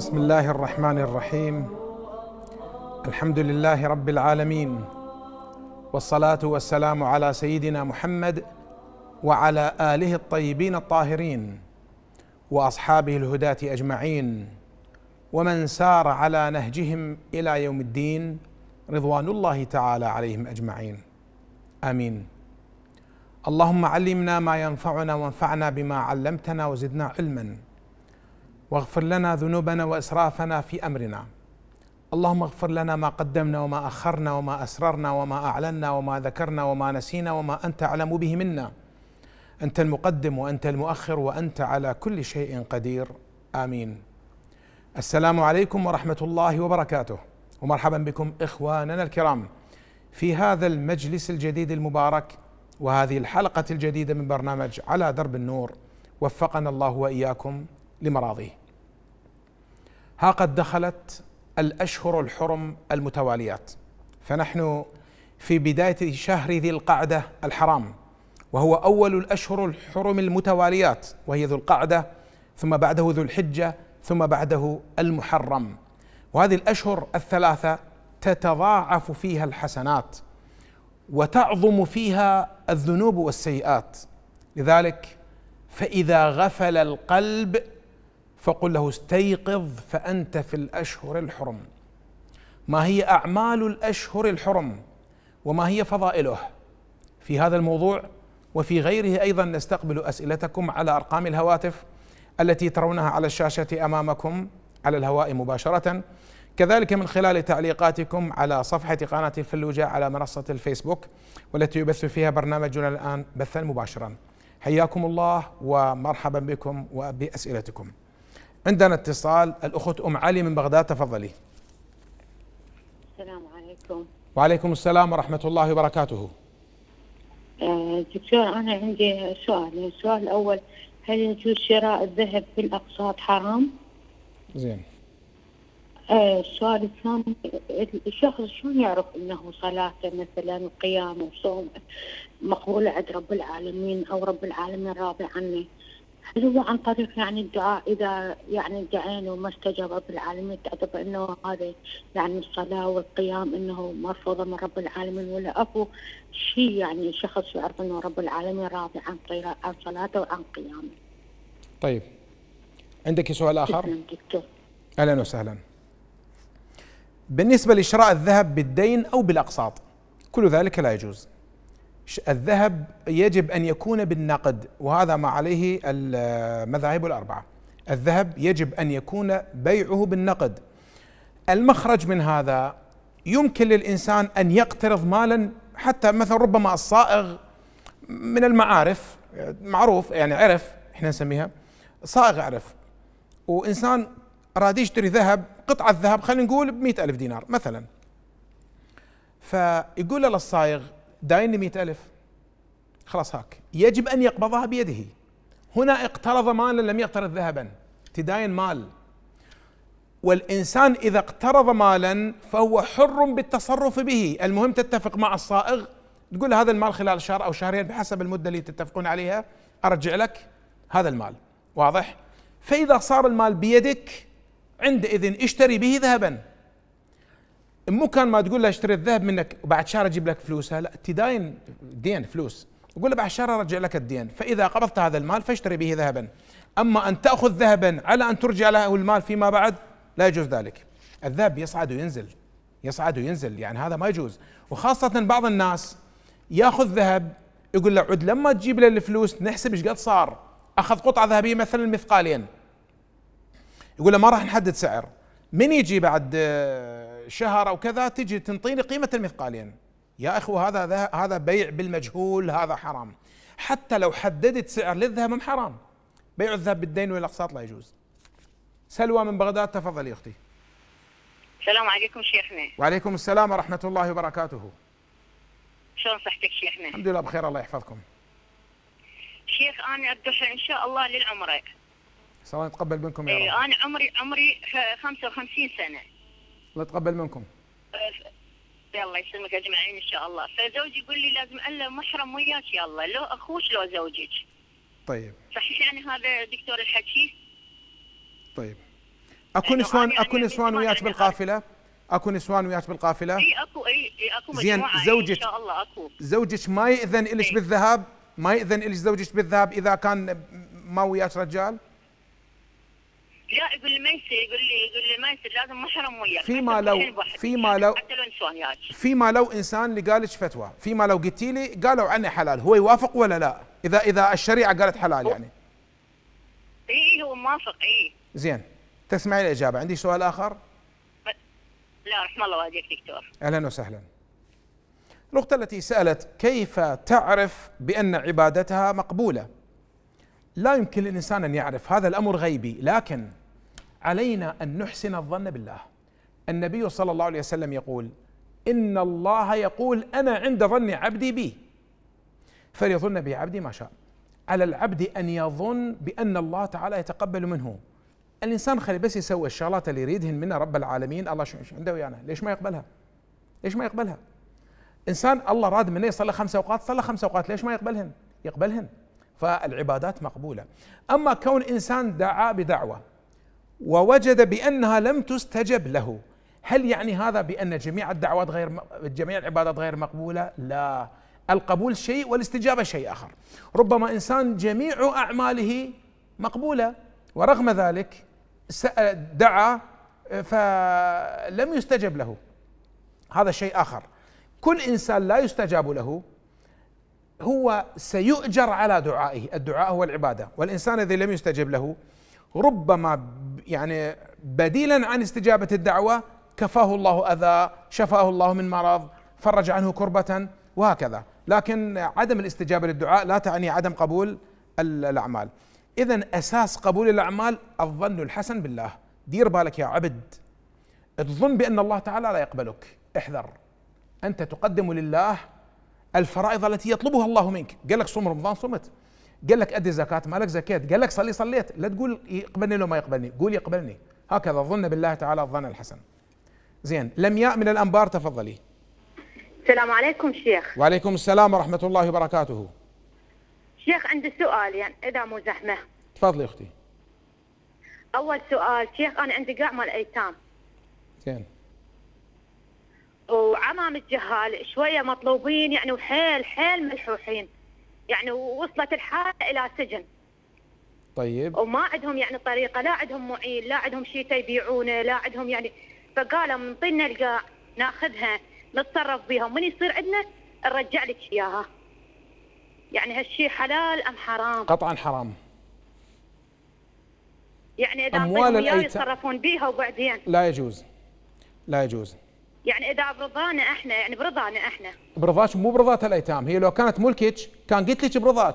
بسم الله الرحمن الرحيم الحمد لله رب العالمين والصلاه والسلام على سيدنا محمد وعلى اله الطيبين الطاهرين واصحابه الهداه اجمعين ومن سار على نهجهم الى يوم الدين رضوان الله تعالى عليهم اجمعين امين اللهم علمنا ما ينفعنا وانفعنا بما علمتنا وزدنا علما واغفر لنا ذنوبنا واسرافنا في امرنا اللهم اغفر لنا ما قدمنا وما اخرنا وما اسررنا وما اعلنا وما ذكرنا وما نسينا وما انت اعلم به منا انت المقدم وانت المؤخر وانت على كل شيء قدير امين السلام عليكم ورحمه الله وبركاته ومرحبا بكم اخواننا الكرام في هذا المجلس الجديد المبارك وهذه الحلقه الجديده من برنامج على درب النور وفقنا الله واياكم لمراضيه ها قد دخلت الأشهر الحرم المتواليات فنحن في بداية شهر ذي القعدة الحرام وهو أول الأشهر الحرم المتواليات وهي ذو القعدة ثم بعده ذو الحجة ثم بعده المحرم وهذه الأشهر الثلاثة تتضاعف فيها الحسنات وتعظم فيها الذنوب والسيئات لذلك فإذا غفل القلب فقل له استيقظ فأنت في الأشهر الحرم ما هي أعمال الأشهر الحرم وما هي فضائله في هذا الموضوع وفي غيره أيضا نستقبل أسئلتكم على أرقام الهواتف التي ترونها على الشاشة أمامكم على الهواء مباشرة كذلك من خلال تعليقاتكم على صفحة قناة الفلوجة على منصة الفيسبوك والتي يبث فيها برنامجنا الآن بثا مباشرا حياكم الله ومرحبا بكم وبأسئلتكم عندنا اتصال الأخت أم علي من بغداد تفضلي السلام عليكم وعليكم السلام ورحمة الله وبركاته آه، دكتور أنا عندي سؤال السؤال الأول هل يجوز شراء الذهب في الاقساط حرام؟ زين آه، السؤال الثاني الشخص شلون يعرف انه صلاته مثلا قيامه وصومه مقبوله عند رب العالمين او رب العالمين راضي عنه؟ اللي هو عن طريق يعني الدعاء اذا يعني دعينا وما استجاب رب العالمين تعتبر انه هذا يعني الصلاه والقيام انه مرفوضه من رب العالمين ولا اكو شيء يعني شخص يعرف انه رب العالمين راضي عن عن صلاته وعن قيامه. طيب عندك سؤال اخر؟ دكتور اهلا وسهلا. بالنسبه لشراء الذهب بالدين او بالاقساط كل ذلك لا يجوز. الذهب يجب أن يكون بالنقد وهذا ما عليه المذاهب الأربعة الذهب يجب أن يكون بيعه بالنقد المخرج من هذا يمكن للإنسان أن يقترض مالا حتى مثلا ربما الصائغ من المعارف معروف يعني عرف احنا نسميها صائغ عرف وإنسان راد يشتري ذهب قطعة ذهب خلينا نقول ب ألف دينار مثلا فيقول له داين 100000 خلاص هاك يجب أن يقبضها بيده هنا اقترض مالا لم يقترض ذهبا تداين مال والإنسان إذا اقترض مالا فهو حر بالتصرف به المهم تتفق مع الصائغ تقول هذا المال خلال شهر أو شهرين بحسب المدة اللي تتفقون عليها أرجع لك هذا المال واضح فإذا صار المال بيدك عندئذ اشتري به ذهبا مو كان ما تقول له اشتري الذهب منك وبعد شهر اجيب لك فلوسها لا تداين دين فلوس يقول له بعد شهر ارجع لك الدين فاذا قبضت هذا المال فاشتري به ذهبا اما ان تاخذ ذهبا على ان ترجع له المال فيما بعد لا يجوز ذلك الذهب يصعد وينزل يصعد وينزل يعني هذا ما يجوز وخاصه بعض الناس ياخذ ذهب يقول له عد لما تجيب له الفلوس نحسب ايش قد صار اخذ قطعه ذهبيه مثلا مثقالين يقول له ما راح نحدد سعر من يجي بعد شهر او كذا تجي تنطيني قيمه المثقالين يا اخو هذا هذا بيع بالمجهول هذا حرام حتى لو حددت سعر للذهب حرام بيع الذهب بالدين والاقساط لا يجوز سلوى من بغداد تفضلي يا اختي السلام عليكم شيخنا وعليكم السلام ورحمه الله وبركاته شلون صحتك شيخنا الحمد لله بخير الله يحفظكم شيخ انا ادخر ان شاء الله للعمره الله يتقبل منكم يا إيه، رب انا عمري عمري 55 سنه الله يتقبل منكم الله يسلمك اجمعين ان شاء الله فزوجي يقول لي لازم الا محرم وياك يلا لو اخوك لو زوجك طيب صحيح يعني هذا دكتور الحكي طيب اكو نسوان يعني اكو نسوان وياك يعني بالقافله اكو نسوان وياك بالقافله اي اكو اي اكو زين زوجك ان شاء الله اكو زوجك ما ياذن لك بالذهاب ما ياذن لك زوجك بالذهاب اذا كان ما وياك رجال لا يقول لي ما يصير يقول لي يقول لي ما يصير لازم محرم وياك فيما لو فيما لو حتى لو انسان ياك فيما لو انسان اللي قال لك فتوى فيما لو قلتي لي قالوا عني حلال هو يوافق ولا لا؟ اذا اذا الشريعه قالت حلال يعني اي هو موافق اي زين تسمعي الاجابه عندي سؤال اخر؟ لا رحم الله والديك دكتور اهلا وسهلا الأخت التي سألت كيف تعرف بأن عبادتها مقبولة لا يمكن للإنسان أن يعرف هذا الأمر غيبي لكن علينا ان نحسن الظن بالله النبي صلى الله عليه وسلم يقول ان الله يقول انا عند ظن عبدي بي فليظن بي عبدي ما شاء على العبد ان يظن بان الله تعالى يتقبل منه الانسان خلي بس يسوي الشغلات اللي يريدهن منه رب العالمين الله شو عنده ويانا ليش ما يقبلها ليش ما يقبلها انسان الله راد منه يصلي خمس اوقات صلى خمس اوقات ليش ما يقبلهن يقبلهن فالعبادات مقبوله اما كون انسان دعا بدعوه ووجد بأنها لم تستجب له هل يعني هذا بأن جميع الدعوات غير جميع العبادات غير مقبولة؟ لا القبول شيء والاستجابة شيء آخر ربما إنسان جميع أعماله مقبولة ورغم ذلك دعا فلم يستجب له هذا شيء آخر كل إنسان لا يستجاب له هو سيؤجر على دعائه الدعاء هو العبادة والإنسان الذي لم يستجب له ربما يعني بديلا عن استجابه الدعوه كفاه الله اذى، شفاه الله من مرض، فرج عنه كربه وهكذا، لكن عدم الاستجابه للدعاء لا تعني عدم قبول الاعمال. اذا اساس قبول الاعمال الظن الحسن بالله، دير بالك يا عبد تظن بان الله تعالى لا يقبلك، احذر. انت تقدم لله الفرائض التي يطلبها الله منك، قال لك صوم رمضان صمت، قال لك ادي زكاه مالك زكاه قال لك صلي صليت لا تقول يقبلني لو ما يقبلني قول يقبلني هكذا ظن بالله تعالى الظن الحسن زين لمياء من الانبار تفضلي السلام عليكم شيخ وعليكم السلام ورحمه الله وبركاته شيخ عندي سؤال يعني اذا مو زحمه تفضلي اختي اول سؤال شيخ انا عندي قاع مال ايتام زين وعمام الجهال شويه مطلوبين يعني وحيل حيل ملحوحين يعني وصلت الحالة إلى سجن طيب وما عندهم يعني طريقة لا عندهم معين لا عندهم شيء يبيعونه لا عندهم يعني فقالوا من القاع ناخذها نتصرف بها من يصير عندنا نرجع لك إياها يعني هالشيء حلال أم حرام قطعا حرام يعني إذا أموال الأيتام يتصرفون بها وبعدين لا يجوز لا يجوز يعني اذا برضانا احنا يعني برضانا احنا برضاش مو برضات الايتام هي لو كانت ملكك كان قلت لك برضاك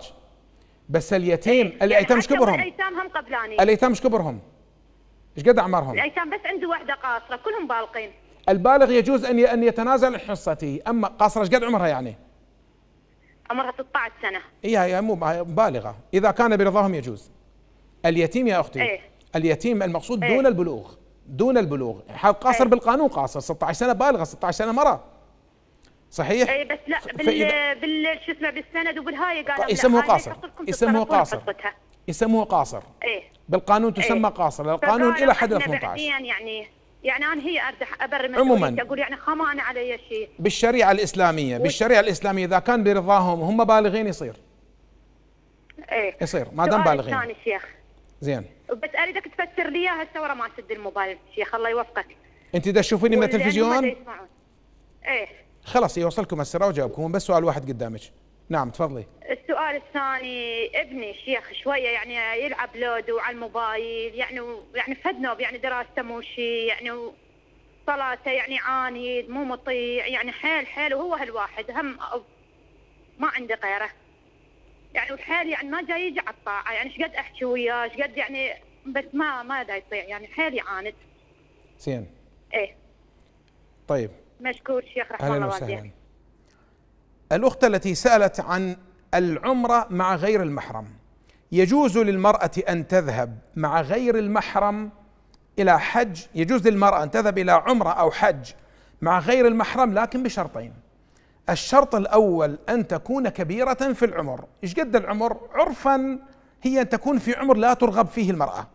بس اليتيم يعني الايتام ايش كبرهم؟ الايتام هم قبلاني الايتام ايش كبرهم؟ ايش قد اعمارهم؟ الايتام بس عنده واحده قاصره كلهم بالغين البالغ يجوز ان ان يتنازل حصته اما قاصره ايش قد عمرها يعني؟ عمرها 16 سنه اي مو بالغه اذا كان برضاهم يجوز اليتيم يا اختي ايه؟ اليتيم المقصود ايه؟ دون البلوغ دون البلوغ قاصر بالقانون قاصر 16 سنه بالغه 16 سنه مره صحيح اي بس لا بال بال شو اسمه بالسند وبالهاي قالوا اسمه قاصر يسموه قاصر يسموه قاصر ايه بالقانون تسمى قاصر القانون الى حد 18 يعني يعني انا هي ارجح ابرم عموما اقول يعني خمان علي شيء بالشريعه الاسلاميه و... بالشريعه الاسلاميه اذا كان برضاهم هم بالغين يصير ايه يصير ما دام بالغين ثاني شيخ زين بس اريدك تفسر لي اياها هسه ورا ما اسد الموبايل شيخ الله يوفقك انت دا تشوفيني من التلفزيون ايه خلاص يوصلكم إيه، هسه وجاوبكم بس سؤال واحد قدامك نعم تفضلي السؤال الثاني ابني شيخ شويه يعني يلعب لودو على الموبايل يعني يعني فد نوب يعني دراسته مو شيء يعني صلاته يعني عانيد مو مطيع يعني حيل حيل وهو هالواحد هم ما عنده غيره يعني وحالي يعني ما جاي يجي على الطاعه يعني ايش قد احكي وياه ايش قد يعني بس ما ما دا يطيع يعني حالي عانت زين ايه طيب مشكور شيخ رحمه الله وسهلا الاخت التي سالت عن العمره مع غير المحرم يجوز للمراه ان تذهب مع غير المحرم الى حج يجوز للمراه ان تذهب الى عمره او حج مع غير المحرم لكن بشرطين الشرط الأول أن تكون كبيرة في العمر إيش قد العمر عرفا هي أن تكون في عمر لا ترغب فيه المرأة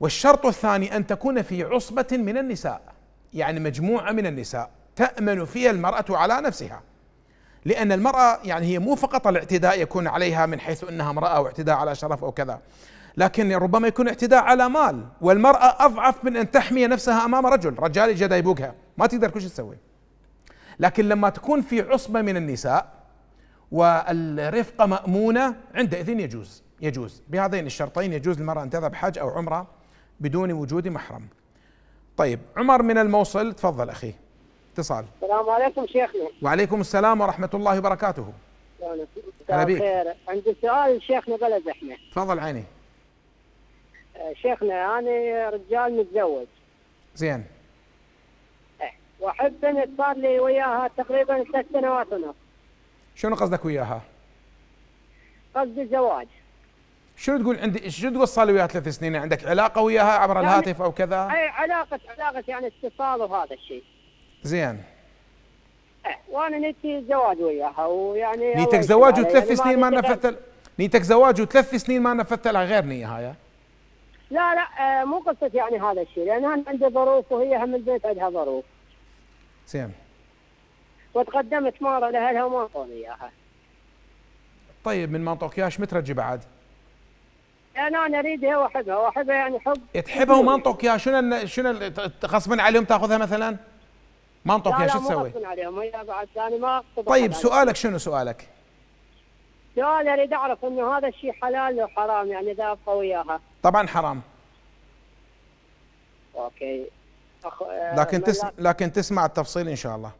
والشرط الثاني أن تكون في عصبة من النساء يعني مجموعة من النساء تأمن فيها المرأة على نفسها لأن المرأة يعني هي مو فقط الاعتداء يكون عليها من حيث أنها امرأة واعتداء على شرف أو كذا لكن ربما يكون اعتداء على مال والمرأة أضعف من أن تحمي نفسها أمام رجل رجال يجي يبوقها ما تقدر كل شيء تسوي لكن لما تكون في عصبة من النساء والرفقة مأمونة عندئذ يجوز يجوز بهذين الشرطين يجوز للمرأة أن تذهب حج أو عمرة بدون وجود محرم طيب عمر من الموصل تفضل أخي اتصال السلام عليكم شيخنا وعليكم السلام ورحمة الله وبركاته هلا بخير عندي سؤال شيخنا بلا زحمة تفضل عيني آه، شيخنا أنا رجال متزوج زين واحب بنت صار لي وياها تقريبا ثلاث سنوات ونص شنو قصدك وياها؟ قصدي الزواج شنو تقول عندي شنو تقول صار لي وياها ثلاث سنين عندك علاقه وياها عبر يعني الهاتف او كذا؟ اي علاقه علاقه يعني اتصال وهذا الشيء زين إيه، وانا نيتي الزواج وياها ويعني نيتك زواج وثلاث يعني سنين ما نفذت نيتك زواج وثلاث سنين ما نفذت لها غير نيه هاي لا لا إيه، مو قصه يعني هذا الشيء لان انا عندي ظروف وهي هم البيت عندها ظروف سيم وتقدمت مارة لأهلها وما أعطوني إياها طيب من ما أعطوك إياها شو مترجي بعد؟ يعني أنا أنا أريدها وأحبها وأحبها يعني حب إيه، تحبها وما أعطوك إياها شنو شنو غصبا عليهم تاخذها مثلا؟ ما أعطوك إياها شو تسوي؟ لا عليهم هي بعد ثاني يعني ما طيب سؤالك شنو سؤالك؟ سؤال أريد أعرف إنه هذا الشيء حلال أو حرام يعني إذا أبقى وياها طبعا حرام اوكي آه، لكن تسمع لكن تسمع التفصيل ان شاء الله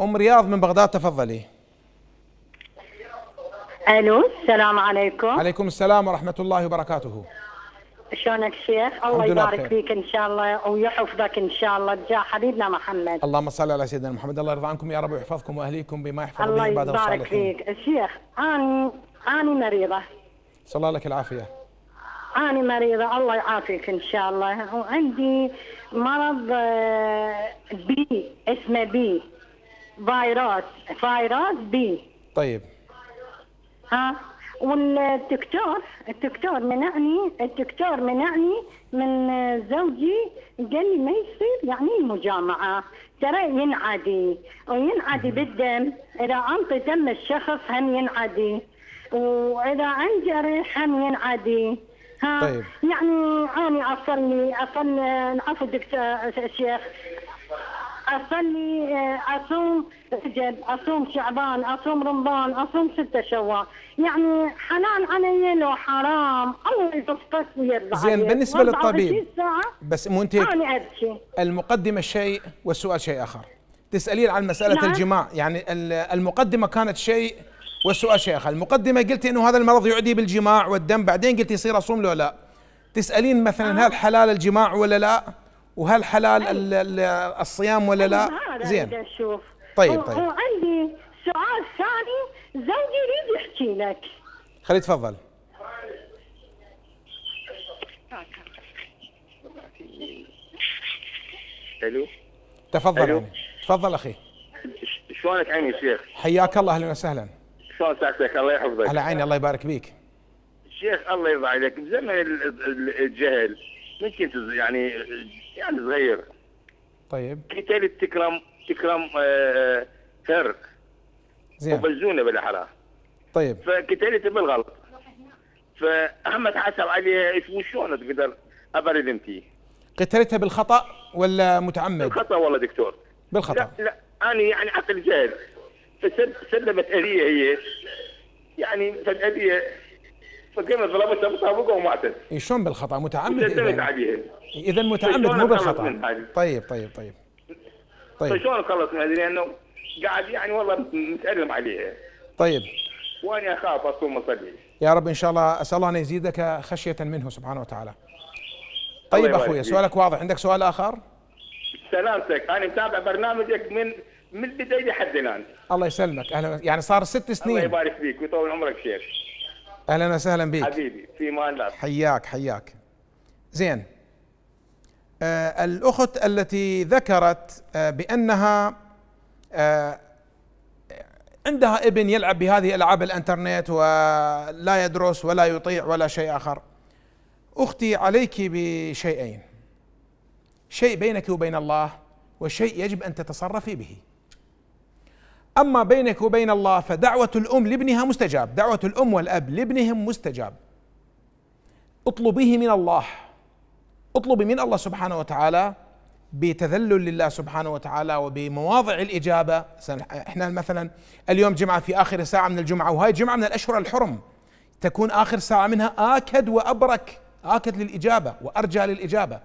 ام رياض من بغداد تفضلي الو السلام عليكم عليكم السلام ورحمه الله وبركاته شلونك شيخ الله يبارك فيك ان شاء الله ويحفظك ان شاء الله جاء حبيبنا محمد اللهم صل على سيدنا محمد الله يرضى عنكم يا رب ويحفظكم واهليكم بما يحفظ به عباده الصالحين الله يبارك فيك شيخ اني اني مريضه صلى الله لك العافيه أنا مريضة الله يعافيك إن شاء الله وعندي مرض آه، بي اسمه بي فيروس فيروس بي طيب ها والدكتور الدكتور منعني الدكتور منعني من زوجي قال لي ما يصير يعني المجامعة ترى ينعدي وينعدي بالدم إذا أنطي دم الشخص هم ينعدي وإذا ريح هم ينعدي ها طيب. يعني أنا أصلي أصلي دكتور الشيخ اصلي اصوم رجب اصوم شعبان اصوم رمضان اصوم ستة شوال يعني حلال علي لو حرام الله يلطفك ويرضى زين بالنسبه للطبيب بس مو انت المقدمه شيء والسؤال شيء اخر تسالين عن مساله نعم. الجماع يعني المقدمه كانت شيء والسؤال شيء اخر المقدمه قلتي انه هذا المرض يعدي بالجماع والدم بعدين قلتي يصير اصوم له لا تسالين مثلا آه. هل حلال الجماع ولا لا وهل حلال الصيام ولا لا زين اشوف طيب طيب وعندي سؤال ثاني زوجي يريد يحكي لك خليه تفضل الو تفضل تفضل اخي شلونك عيني شيخ حياك الله اهلا وسهلا شلون ساعتك الله يحفظك على عيني الله يبارك بيك شيخ الله يرضى عليك بزمن الجهل من كنت يعني يعني صغير طيب كنت تكرم تكرم آه، فرق زين وبزونه بالاحرى طيب فكتلت بالغلط فاهم تعثر عليها شلون تقدر ابرد انتي قتلتها بالخطا ولا متعمد؟ بالخطا والله دكتور بالخطا لا لا انا يعني عقل جاهل فسلمت آلية هي يعني مثلا آلية فقامت ضربتها مطابقه وماتت إيه، شلون بالخطا متعمد اذا اذا طيب، متعمد مو بالخطا طيب،, طيب طيب طيب طيب شلون خلص من هذه لانه قاعد يعني والله متالم عليها طيب وانا اخاف اصوم اصلي يا رب ان شاء الله اسال الله ان يزيدك خشيه منه سبحانه وتعالى طيب اخوي سؤالك واضح عندك سؤال اخر سلامتك انا متابع برنامجك من من البدايه لحد الان الله يسلمك اهلا يعني صار ست سنين الله يبارك فيك ويطول عمرك شيخ اهلا وسهلا بك حبيبي في امان الله حياك حياك زين آه الاخت التي ذكرت آه بانها آه عندها ابن يلعب بهذه العاب الانترنت ولا يدرس ولا يطيع ولا شيء اخر اختي عليك بشيئين شيء بينك وبين الله وشيء يجب ان تتصرفي به أما بينك وبين الله فدعوة الأم لابنها مستجاب دعوة الأم والأب لابنهم مستجاب اطلبيه من الله اطلبي من الله سبحانه وتعالى بتذلل لله سبحانه وتعالى وبمواضع الإجابة احنا مثلا اليوم جمعة في آخر ساعة من الجمعة وهي جمعة من الأشهر الحرم تكون آخر ساعة منها آكد وأبرك آكد للإجابة وأرجى للإجابة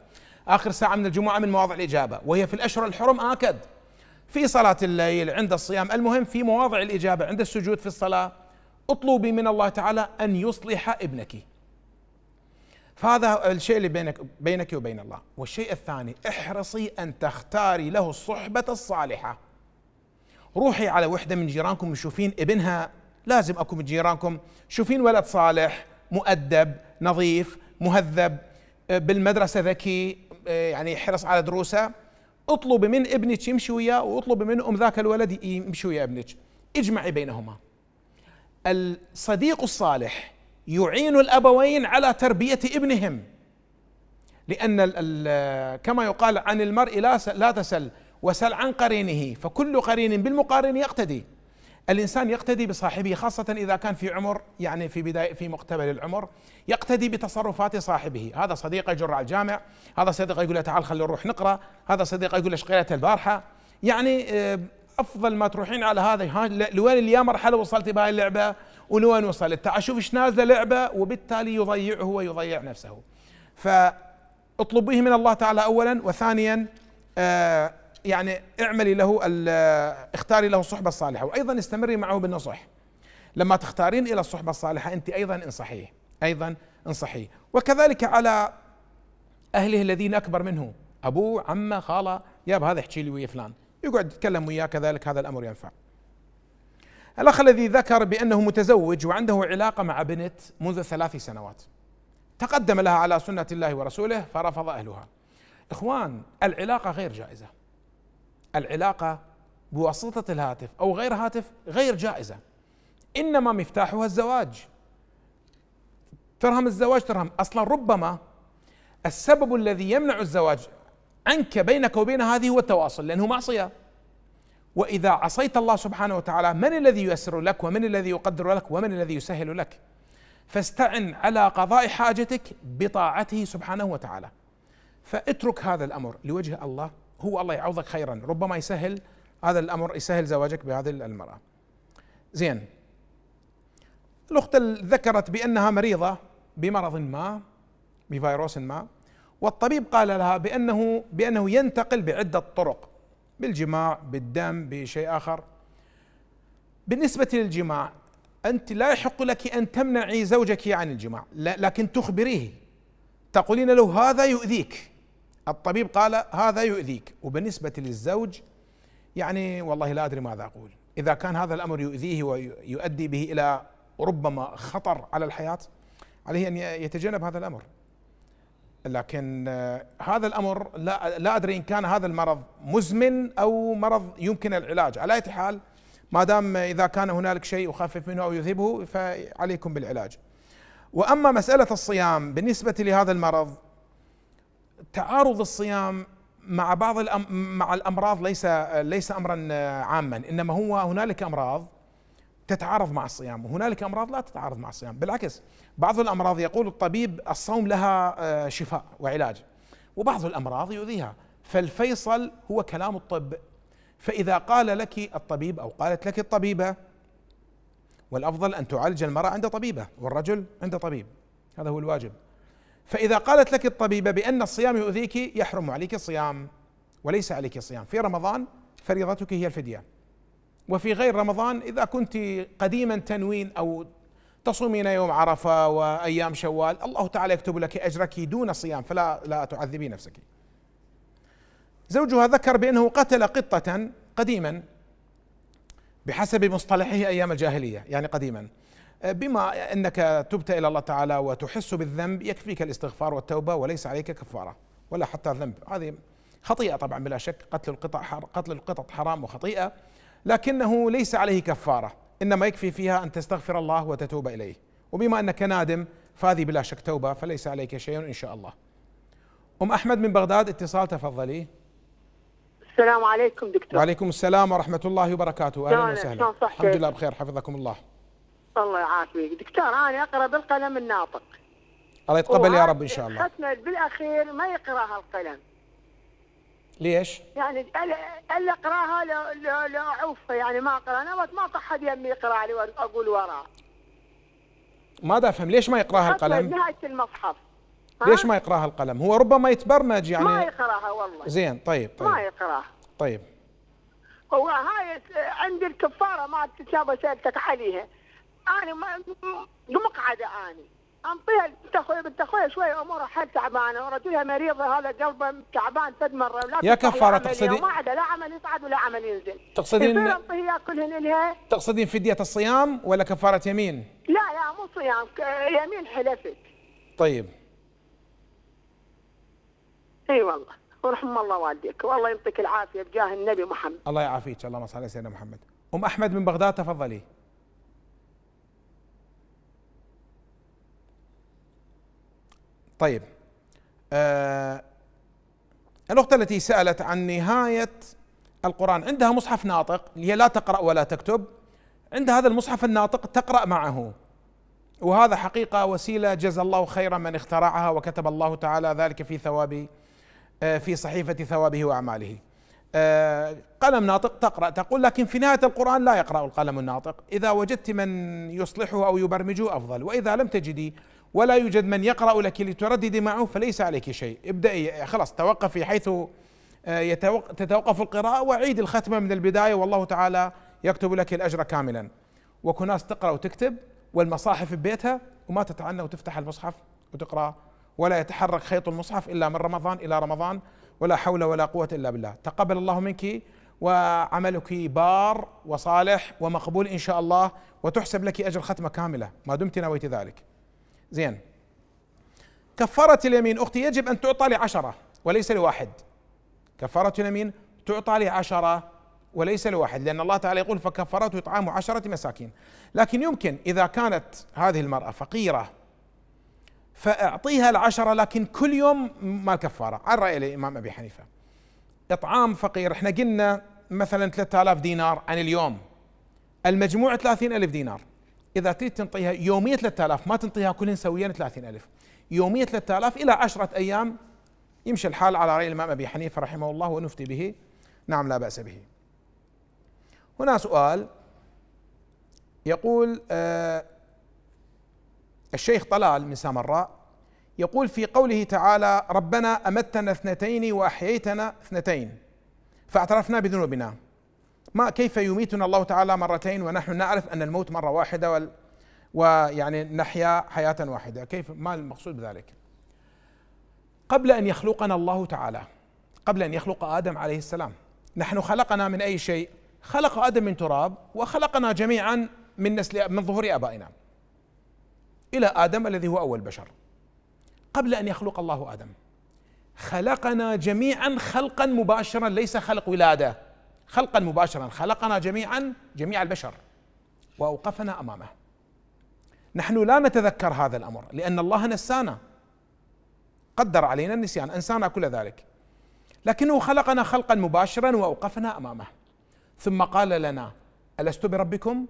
آخر ساعة من الجمعة من مواضع الإجابة وهي في الأشهر الحرم آكد في صلاة الليل عند الصيام المهم في مواضع الإجابة عند السجود في الصلاة اطلبي من الله تعالى أن يصلح ابنك فهذا الشيء اللي بينك بينك وبين الله والشيء الثاني احرصي أن تختاري له الصحبة الصالحة روحي على وحدة من جيرانكم وشوفين ابنها لازم أكو من جيرانكم شوفين ولد صالح مؤدب نظيف مهذب بالمدرسة ذكي يعني يحرص على دروسه اطلب من ابنك يمشي وياه واطلب من ام ذاك الولد يمشي ويا ابنك اجمعي بينهما الصديق الصالح يعين الابوين على تربيه ابنهم لان الـ الـ كما يقال عن المرء لا لا تسل وسل عن قرينه فكل قرين بالمقارن يقتدي الانسان يقتدي بصاحبه خاصه اذا كان في عمر يعني في بدايه في مقتبل العمر يقتدي بتصرفات صاحبه هذا صديقه يجر على الجامع هذا صديقه يقول له تعال خلينا نروح نقرا هذا صديقه يقول له ايش قريت البارحه يعني آه، افضل ما تروحين على هذا لوين اليا مرحله وصلت بهاي اللعبه ولوين وصلت تعال شوف ايش نازله لعبه وبالتالي يضيعه ويضيع نفسه فاطلب اطلبيه من الله تعالى اولا وثانيا آه، يعني اعملي له اختاري له الصحبة الصالحة وأيضا استمري معه بالنصح لما تختارين إلى الصحبة الصالحة أنت أيضا انصحيه أيضا انصحيه وكذلك على أهله الذين أكبر منه أبوه عمه خالة ياب هذا احكي لي ويا فلان يقعد يتكلم وياه كذلك هذا الأمر ينفع الأخ الذي ذكر بأنه متزوج وعنده علاقة مع بنت منذ ثلاث سنوات تقدم لها على سنة الله ورسوله فرفض أهلها إخوان العلاقة غير جائزة العلاقه بواسطه الهاتف او غير هاتف غير جائزه انما مفتاحها الزواج ترهم الزواج ترهم اصلا ربما السبب الذي يمنع الزواج عنك بينك وبين هذه هو التواصل لانه معصيه واذا عصيت الله سبحانه وتعالى من الذي ييسر لك ومن الذي يقدر لك ومن الذي يسهل لك فاستعن على قضاء حاجتك بطاعته سبحانه وتعالى فاترك هذا الامر لوجه الله هو الله يعوضك خيرا ربما يسهل هذا الامر يسهل زواجك بهذه المراه زين الاخت ذكرت بانها مريضه بمرض ما بفيروس ما والطبيب قال لها بانه بانه ينتقل بعده طرق بالجماع بالدم بشيء اخر بالنسبه للجماع انت لا يحق لك ان تمنعي زوجك عن الجماع لكن تخبريه تقولين له هذا يؤذيك الطبيب قال هذا يؤذيك وبالنسبة للزوج يعني والله لا أدري ماذا أقول إذا كان هذا الأمر يؤذيه ويؤدي به إلى ربما خطر على الحياة عليه أن يتجنب هذا الأمر لكن آه، هذا الأمر لا, لا أدري إن كان هذا المرض مزمن أو مرض يمكن العلاج على أي حال ما دام إذا كان هنالك شيء يخفف منه أو يذهبه فعليكم بالعلاج وأما مسألة الصيام بالنسبة لهذا المرض تعارض الصيام مع بعض الأم مع الامراض ليس ليس امرا عاما انما هو هنالك امراض تتعارض مع الصيام وهنالك امراض لا تتعارض مع الصيام بالعكس بعض الامراض يقول الطبيب الصوم لها آه، شفاء وعلاج وبعض الامراض يؤذيها فالفيصل هو كلام الطب فاذا قال لك الطبيب او قالت لك الطبيبه والافضل ان تعالج المراه عند طبيبه والرجل عند طبيب هذا هو الواجب فإذا قالت لك الطبيبة بأن الصيام يؤذيك يحرم عليك الصيام وليس عليك الصيام في رمضان فريضتك هي الفدية وفي غير رمضان إذا كنت قديما تنوين أو تصومين يوم عرفة وأيام شوال الله تعالى يكتب لك أجرك دون صيام فلا لا تعذبي نفسك زوجها ذكر بأنه قتل قطة قديما بحسب مصطلحه أيام الجاهلية يعني قديما بما أنك تبت إلى الله تعالى وتحس بالذنب يكفيك الاستغفار والتوبة وليس عليك كفارة ولا حتى ذنب هذه خطيئة طبعا بلا شك قتل القطع قتل القطط حرام وخطيئة لكنه ليس عليه كفارة إنما يكفي فيها أن تستغفر الله وتتوب إليه وبما أنك نادم فهذه بلا شك توبة فليس عليك شيء إن شاء الله أم أحمد من بغداد اتصال تفضلي السلام عليكم دكتور وعليكم السلام ورحمة الله وبركاته أهلا وسهلا الحمد لله بخير حفظكم الله الله يعافيك دكتور انا اقرا بالقلم الناطق الله يتقبل يا رب ان شاء الله ختمه بالاخير ما يقراها القلم ليش؟ يعني الا اقراها لو يعني ما اقرا انا ما صح يمي يقرا لي واقول وراه ماذا افهم ليش ما يقراها القلم؟ نهايه المصحف ليش ما يقراها القلم؟ هو ربما يتبرمج يعني ما يقراها والله زين طيب طيب ما يقراها طيب هو هاي عند الكفاره ما تتشابه سالتك عليها انا ما مقعده اني انطيها بنت اخوي بنت اخوي شويه امورها حيل تعبانه ورجلها مريض هذا قلبه تعبان فد مره يا كفاره تقصدين ما عدا لا عمل يصعد ولا عمل ينزل تقصدين انطيها ياكلهن لها تقصدين فديه الصيام ولا كفاره يمين؟ لا لا مو صيام يمين حلفت طيب اي والله ورحم الله والديك والله يعطيك العافيه بجاه النبي محمد الله يعافيك اللهم صل على سيدنا محمد ام احمد من بغداد تفضلي طيب آه الأخت التي سألت عن نهاية القرآن عندها مصحف ناطق هي لا تقرأ ولا تكتب عند هذا المصحف الناطق تقرأ معه وهذا حقيقة وسيلة جزى الله خيرا من اخترعها وكتب الله تعالى ذلك في ثواب آه، في صحيفة ثوابه وأعماله آه، قلم ناطق تقرأ تقول لكن في نهاية القرآن لا يقرأ القلم الناطق إذا وجدت من يصلحه أو يبرمجه أفضل وإذا لم تجدي ولا يوجد من يقرأ لك لترددي معه فليس عليك شيء ابدأي خلاص توقفي حيث آه، تتوقف القراءة وعيد الختمة من البداية والله تعالى يكتب لك الأجر كاملا وكناس ناس تقرأ وتكتب والمصاحف ببيتها وما تتعنى وتفتح المصحف وتقرأ ولا يتحرك خيط المصحف إلا من رمضان إلى رمضان ولا حول ولا قوة إلا بالله تقبل الله منك وعملك بار وصالح ومقبول إن شاء الله وتحسب لك أجر ختمة كاملة ما دمت نويت ذلك زين كفارة اليمين أختي يجب أن تعطى لعشرة وليس لواحد كفارة اليمين تعطى لعشرة وليس لواحد لأن الله تعالى يقول فكفارته إطعام عشرة مساكين لكن يمكن إذا كانت هذه المرأة فقيرة فأعطيها العشرة لكن كل يوم ما الكفارة على رأي الإمام أبي حنيفة إطعام فقير احنا قلنا مثلا 3000 دينار عن اليوم المجموع 30 ألف دينار اذا تريد تنطيها يوميه 3000 ما تنطيها كلهن سويا 30000 يوميه 3000 الى 10 ايام يمشي الحال على راي الامام ابي حنيفه رحمه الله ونفتي به نعم لا باس به هنا سؤال يقول آه الشيخ طلال من سامراء يقول في قوله تعالى ربنا امتنا اثنتين واحييتنا اثنتين فاعترفنا بذنوبنا ما كيف يميتنا الله تعالى مرتين ونحن نعرف أن الموت مرة واحدة وال ويعني نحيا حياة واحدة كيف ما المقصود بذلك قبل أن يخلقنا الله تعالى قبل أن يخلق آدم عليه السلام نحن خلقنا من أي شيء خلق آدم من تراب وخلقنا جميعا من نسل من ظهور آبائنا إلى آدم الذي هو أول بشر قبل أن يخلق الله آدم خلقنا جميعا خلقا مباشرا ليس خلق ولاده خلقا مباشرا خلقنا جميعا جميع البشر واوقفنا امامه نحن لا نتذكر هذا الامر لان الله نسانا قدر علينا النسيان انسانا كل ذلك لكنه خلقنا خلقا مباشرا واوقفنا امامه ثم قال لنا الست بربكم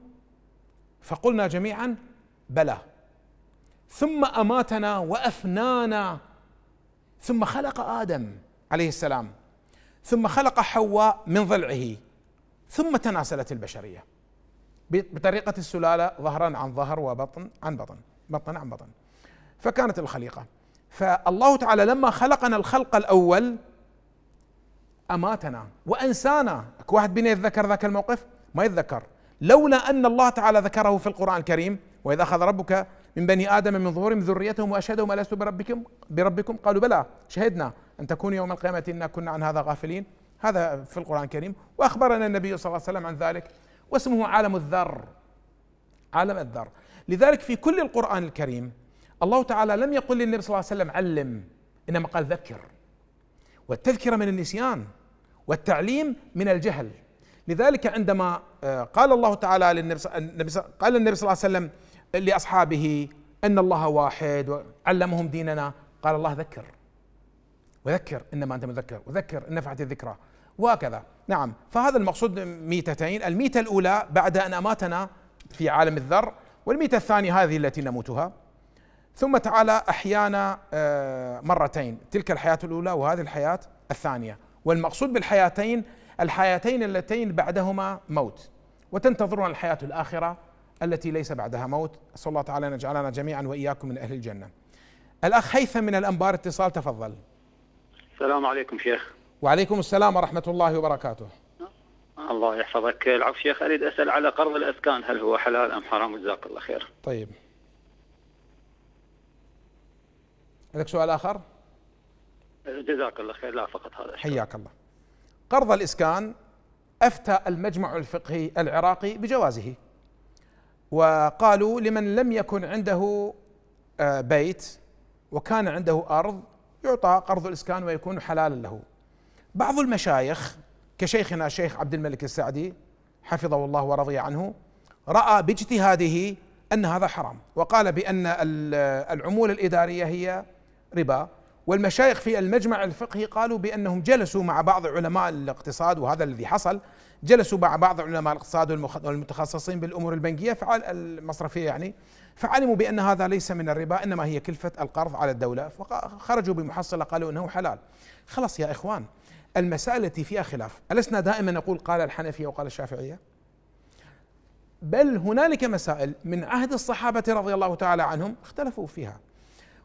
فقلنا جميعا بلى ثم اماتنا وافنانا ثم خلق ادم عليه السلام ثم خلق حواء من ضلعه ثم تناسلت البشريه بطريقه السلاله ظهرا عن ظهر وبطن عن بطن بطن عن بطن فكانت الخليقه فالله تعالى لما خلقنا الخلق الاول اماتنا وانسانا اكو واحد بنا يتذكر ذاك الموقف ما يتذكر لولا ان الله تعالى ذكره في القران الكريم واذا اخذ ربك من بني آدم من ظهورهم ذريتهم وأشهدهم ألست بربكم بربكم قالوا بلى شهدنا أن تكون يوم القيامة إنا كنا عن هذا غافلين هذا في القرآن الكريم وأخبرنا النبي صلى الله عليه وسلم عن ذلك واسمه عالم الذر عالم الذر لذلك في كل القرآن الكريم الله تعالى لم يقل للنبي صلى الله عليه وسلم علم إنما قال ذكر والتذكرة من النسيان والتعليم من الجهل لذلك عندما آه، قال الله تعالى للنبي قال النبي صلى الله عليه وسلم لأصحابه أن الله واحد وعلمهم ديننا قال الله ذكر وذكر إنما أنت مذكر وذكر إن نفعت الذكرى وهكذا نعم فهذا المقصود ميتتين الميتة الأولى بعد أن أماتنا في عالم الذر والميتة الثانية هذه التي نموتها ثم تعالى أحيانا آه، مرتين تلك الحياة الأولى وهذه الحياة الثانية والمقصود بالحياتين الحياتين اللتين بعدهما موت وتنتظرون الحياة الآخرة التي ليس بعدها موت أسأل الله تعالى أن يجعلنا جميعا وإياكم من أهل الجنة الأخ هيثم من الأنبار اتصال تفضل السلام عليكم شيخ وعليكم السلام ورحمة الله وبركاته الله يحفظك العفو شيخ أريد أسأل على قرض الأسكان هل هو حلال أم حرام جزاك الله خير طيب عندك سؤال آخر جزاك الله خير لا فقط هذا حياك الله قرض الإسكان أفتى المجمع الفقهي العراقي بجوازه وقالوا لمن لم يكن عنده آه، بيت وكان عنده أرض يعطى قرض الإسكان ويكون حلالا له بعض المشايخ كشيخنا الشيخ عبد الملك السعدي حفظه الله ورضي عنه رأى باجتهاده أن هذا حرام وقال بأن العمولة الإدارية هي ربا والمشايخ في المجمع الفقهي قالوا بأنهم جلسوا مع بعض علماء الاقتصاد وهذا الذي حصل جلسوا مع بعض علماء الاقتصاد والمتخصصين بالامور البنكيه فعال المصرفيه يعني فعلموا بان هذا ليس من الربا انما هي كلفه القرض على الدوله فخرجوا بمحصله قالوا انه حلال خلاص يا اخوان المسائل التي فيها خلاف ألسنا دائما نقول قال الحنفية وقال الشافعية بل هنالك مسائل من عهد الصحابة رضي الله تعالى عنهم اختلفوا فيها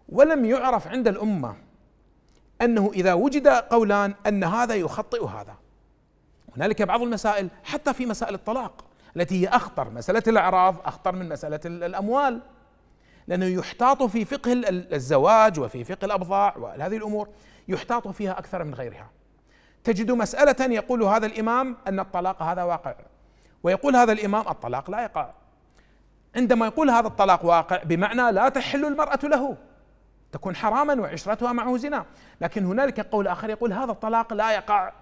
ولم يعرف عند الأمة أنه إذا وجد قولان أن هذا يخطئ هذا هنالك بعض المسائل حتى في مسائل الطلاق التي هي اخطر مساله الاعراض اخطر من مساله الاموال لانه يحتاط في فقه الزواج وفي فقه الابضاع وهذه الامور يحتاط فيها اكثر من غيرها تجد مساله يقول هذا الامام ان الطلاق هذا واقع ويقول هذا الامام الطلاق لا يقع عندما يقول هذا الطلاق واقع بمعنى لا تحل المراه له تكون حراما وعشرتها معه زنا لكن هنالك قول اخر يقول هذا الطلاق لا يقع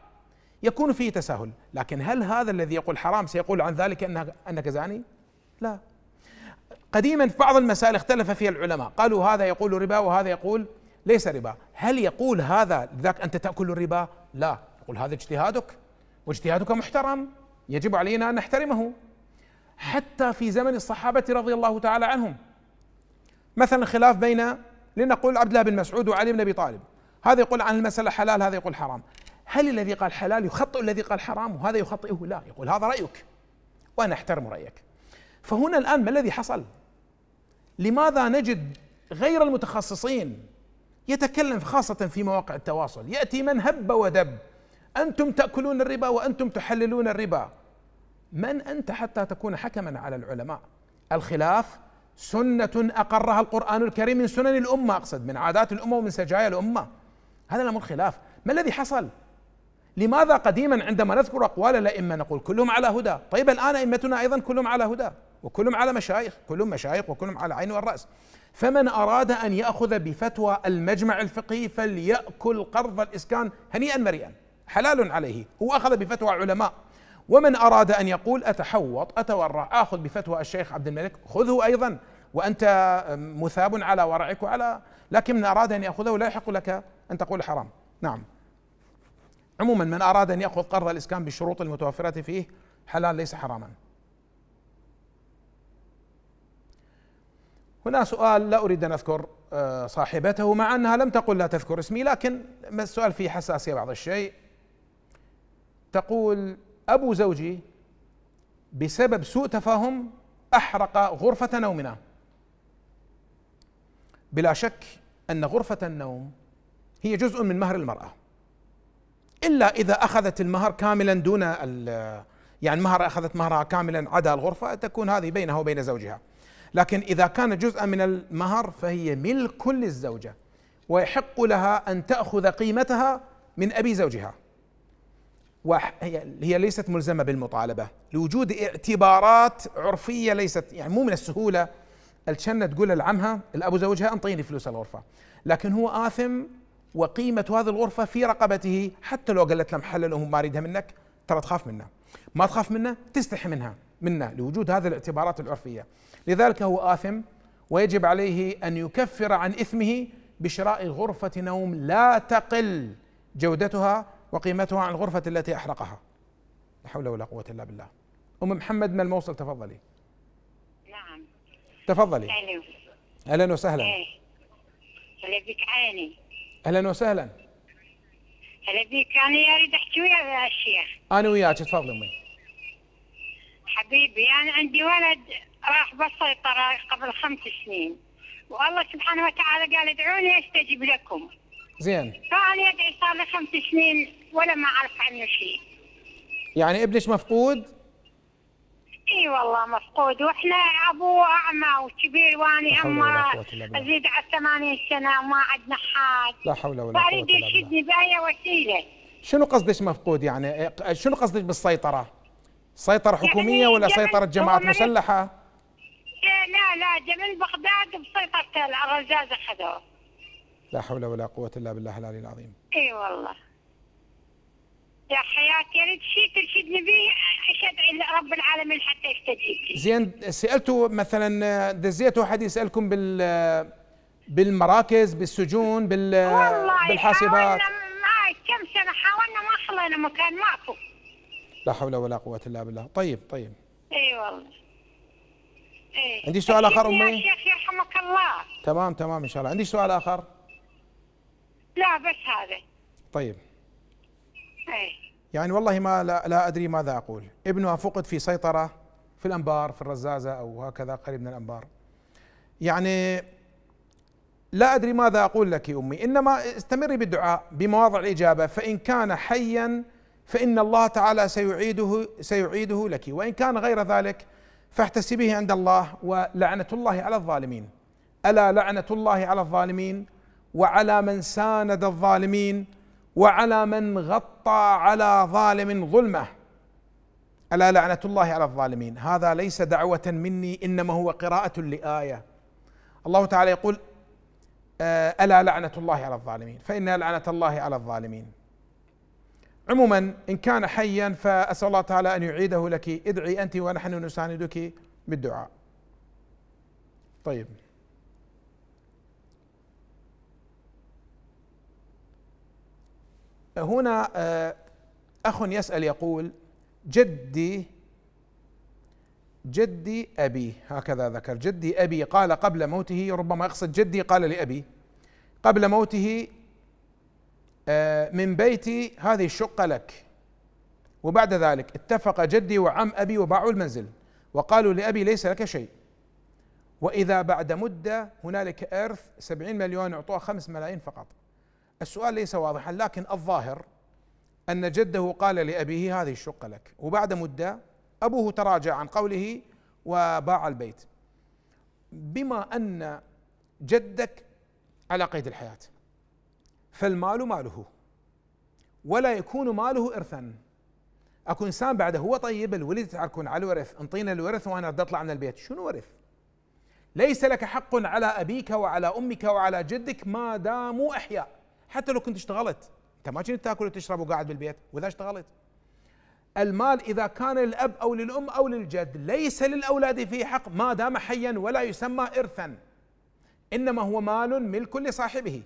يكون فيه تساهل لكن هل هذا الذي يقول حرام سيقول عن ذلك أنك, أنك زاني لا قديما في بعض المسائل اختلف فيها العلماء قالوا هذا يقول ربا وهذا يقول ليس ربا هل يقول هذا ذاك أنت تأكل الربا لا يقول هذا اجتهادك واجتهادك محترم يجب علينا أن نحترمه حتى في زمن الصحابة رضي الله تعالى عنهم مثلا خلاف بين لنقول عبد الله بن مسعود وعلي بن ابي طالب هذا يقول عن المسألة حلال هذا يقول حرام هل الذي قال حلال يخطئ الذي قال حرام وهذا يخطئه لا يقول هذا رأيك وأنا أحترم رأيك فهنا الآن ما الذي حصل لماذا نجد غير المتخصصين يتكلم خاصة في مواقع التواصل يأتي من هب ودب أنتم تأكلون الربا وأنتم تحللون الربا من أنت حتى تكون حكما على العلماء الخلاف سنة أقرها القرآن الكريم من سنن الأمة أقصد من عادات الأمة ومن سجايا الأمة هذا الأمر خلاف ما الذي حصل لماذا قديما عندما نذكر أقوال الأئمة نقول كلهم على هدى طيب الآن أئمتنا أيضا كلهم على هدى وكلهم على مشايخ كلهم مشايخ وكلهم على عين والرأس فمن أراد أن يأخذ بفتوى المجمع الفقهي فليأكل قرض الإسكان هنيئا مريئا حلال عليه هو أخذ بفتوى علماء ومن أراد أن يقول أتحوط أتورع آخذ بفتوى الشيخ عبد الملك خذه أيضا وأنت مثاب على ورعك وعلى لكن من أراد أن يأخذه لا يحق لك أن تقول حرام نعم عموما من أراد أن يأخذ قرض الإسكان بالشروط المتوفرة فيه حلال ليس حراما هنا سؤال لا أريد أن أذكر آه، صاحبته مع أنها لم تقل لا تذكر اسمي لكن السؤال فيه حساسية بعض الشيء تقول أبو زوجي بسبب سوء تفاهم أحرق غرفة نومنا بلا شك أن غرفة النوم هي جزء من مهر المرأة إلا إذا أخذت المهر كاملا دون يعني مهر أخذت مهرها كاملا عدا الغرفة تكون هذه بينها وبين زوجها لكن إذا كان جزءا من المهر فهي ملك للزوجة ويحق لها أن تأخذ قيمتها من أبي زوجها هي ليست ملزمة بالمطالبة لوجود اعتبارات عرفية ليست يعني مو من السهولة الشنة تقول لعمها الأبو زوجها أنطيني فلوس الغرفة لكن هو آثم وقيمه هذه الغرفه في رقبته حتى لو قالت له محلل وهم ما اريدها منك ترى تخاف منه ما تخاف منه تستحي منها منه لوجود هذه الاعتبارات العرفيه لذلك هو آثم ويجب عليه أن يكفر عن إثمه بشراء غرفة نوم لا تقل جودتها وقيمتها عن الغرفة التي أحرقها لا حول ولا قوة إلا بالله أم محمد من الموصل تفضلي نعم تفضلي أهلا وسهلا إيه. بك عيني اهلا وسهلا هلا بيك انا اريد احكي ويا الشيخ انا وياك تفضلي امي حبيبي انا عندي ولد راح بالسيطره قبل خمس سنين والله سبحانه وتعالى قال ادعوني استجب لكم زين فانا ادعي صار لي خمس سنين ولا ما اعرف عنه شيء يعني ابنك مفقود؟ اي والله مفقود واحنا ابوه اعمى وكبير واني امه ازيد على 80 سنه وما عندنا حاج لا حول ولا قوه الا بالله يشدني باي وسيله شنو قصدك مفقود يعني شنو قصدك بالسيطره؟ سيطره يعني حكوميه يعني ولا سيطره جماعات مسلحه؟ إيه، لا لا جميل بغداد بسيطره الرزاز اخذوه لا حول ولا قوه الا بالله العلي العظيم اي والله يا حياتي يا ريت شيء ترشدني به اشد رب العالمين حتى يستجيب زين سالتوا مثلا دزيتوا حد يسالكم بال بالمراكز بالسجون بال بالحاسبات والله كم سنه حاولنا ما خلينا مكان ماكو لا حول ولا قوه الا بالله طيب طيب اي والله إي. عندي سؤال اخر طيب امي يا شيخ يرحمك الله تمام تمام ان شاء الله عندي سؤال اخر لا بس هذا طيب يعني والله ما لا, لا أدري ماذا أقول ابنها فقد في سيطرة في الأنبار في الرزازة أو هكذا قريب من الأنبار يعني لا أدري ماذا أقول لك أمي إنما استمري بالدعاء بمواضع الإجابة فإن كان حيا فإن الله تعالى سيعيده سيعيده لك وإن كان غير ذلك فاحتسبيه عند الله ولعنة الله على الظالمين ألا لعنة الله على الظالمين وعلى من ساند الظالمين وعلى من غطى على ظالم ظلمه الا لعنه الله على الظالمين هذا ليس دعوه مني انما هو قراءه لايه الله تعالى يقول آه، الا لعنه الله على الظالمين فان لعنه الله على الظالمين عموما ان كان حيا فاسال الله تعالى ان يعيده لك ادعي انت ونحن نساندك بالدعاء طيب هنا آه، أخ يسأل يقول جدي جدي أبي هكذا ذكر جدي أبي قال قبل موته ربما يقصد جدي قال لأبي قبل موته آه، من بيتي هذه الشقة لك وبعد ذلك اتفق جدي وعم أبي وباعوا المنزل وقالوا لأبي ليس لك شيء وإذا بعد مدة هنالك إرث سبعين مليون أعطوها خمس ملايين فقط السؤال ليس واضحا لكن الظاهر أن جده قال لأبيه هذه الشقة لك وبعد مدة أبوه تراجع عن قوله وباع البيت بما أن جدك على قيد الحياة فالمال ماله ولا يكون ماله إرثا اكو انسان بعده هو طيب الولد تعركون على الورث انطينا الورث وانا بدي اطلع من البيت شنو ورث؟ ليس لك حق على ابيك وعلى امك وعلى جدك ما داموا احياء حتى لو كنت اشتغلت انت ما كنت تاكل وتشرب وقاعد بالبيت واذا اشتغلت المال اذا كان للاب او للام او للجد ليس للاولاد فيه حق ما دام حيا ولا يسمى ارثا انما هو مال ملك لصاحبه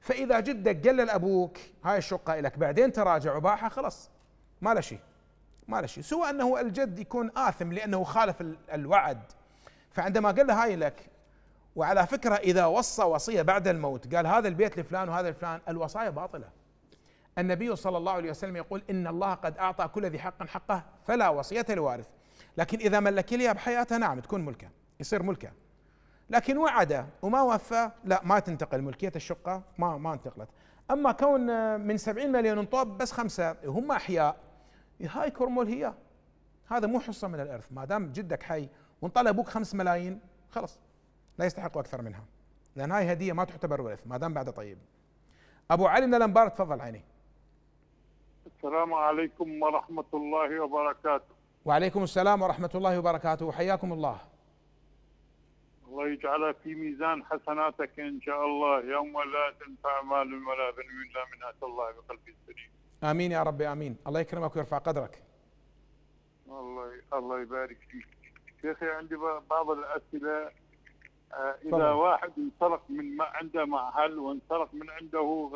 فاذا جدك قال لابوك هاي الشقه لك بعدين تراجع وباعها خلاص ما له شيء ما له شيء سوى انه الجد يكون اثم لانه خالف الوعد فعندما قال له هاي لك وعلى فكرة إذا وصى وصية بعد الموت قال هذا البيت لفلان وهذا لفلان الوصايا باطلة النبي صلى الله عليه وسلم يقول إن الله قد أعطى كل ذي حق حقه فلا وصية لوارث لكن إذا ملك لي بحياته نعم تكون ملكة يصير ملكة لكن وعده وما وفى لا ما تنتقل ملكية الشقة ما ما انتقلت أما كون من سبعين مليون طوب بس خمسة هم أحياء هاي كرمول هي هذا مو حصة من الإرث ما دام جدك حي وانطلبوك أبوك خمس ملايين خلص لا يستحقوا أكثر منها لأن هاي هدية ما تعتبر ورث ما دام بعده طيب أبو علي من الأنبار تفضل عيني السلام عليكم ورحمة الله وبركاته وعليكم السلام ورحمة الله وبركاته وحياكم الله الله يجعلها في ميزان حسناتك إن شاء الله يوم لا تنفع مال ولا بنون إلا من أتى الله بقلب سليم آمين يا رب آمين الله يكرمك ويرفع قدرك الله الله يبارك فيك شيخي عندي بعض الأسئلة آه، اذا طبعا. واحد انسرق من ما عنده معهل وانسرق من عنده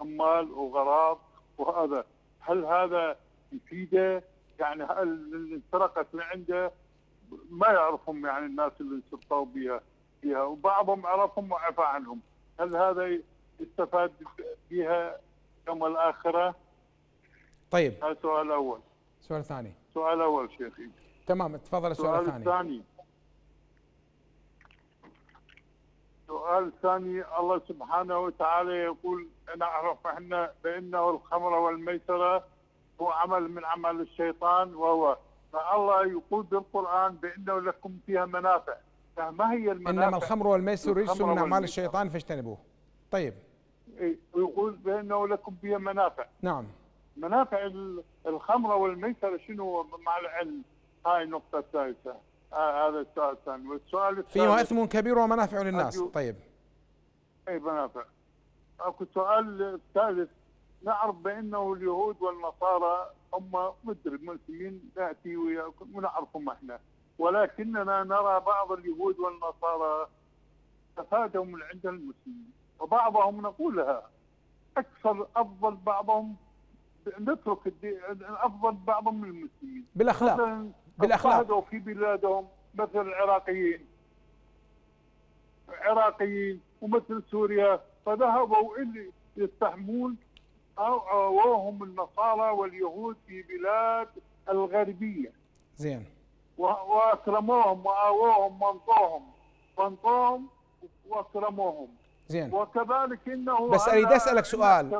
اموال وغراض وهذا هل هذا يفيده؟ يعني هل اللي انسرقت من عنده ما يعرفهم يعني الناس اللي انسرقوا بها فيها وبعضهم عرفهم وعفى عنهم هل هذا استفاد بها يوم الاخره؟ طيب هذا سؤال اول سؤال ثاني سؤال اول شيخي تمام تفضل السؤال الثاني الثاني سؤال ثاني الله سبحانه وتعالى يقول نعرف احنا بانه الخمر والميسره هو عمل من عمل الشيطان وهو فالله يقول بالقران بانه لكم فيها منافع فما هي المنافع؟ انما الخمر والميسر رجس من اعمال الشيطان فاجتنبوه. طيب. إيه، يقول بانه لكم فيها منافع. نعم. منافع الخمر والميسره شنو مع العلم؟ هاي النقطه الثالثه. آه، هذا السؤال الثاني والسؤال الثاني فيما اثم كبير ومنافع للناس أجو... طيب اي منافع اكو سؤال الثالث نعرف بانه اليهود والنصارى هم مدري مسلمين ناتي وياكم ونعرفهم احنا ولكننا نرى بعض اليهود والنصارى تفادهم من عند المسلمين وبعضهم نقولها اكثر افضل بعضهم نترك الدين افضل بعضهم من المسلمين بالاخلاق بالاخلاق اضطهدوا في بلادهم مثل العراقيين العراقيين ومثل سوريا فذهبوا اللي يستحمون وهم النصارى واليهود في بلاد الغربيه زين واكرموهم واووهم وانطوهم وانطوهم واكرموهم زين وكذلك انه بس اريد اسالك سؤال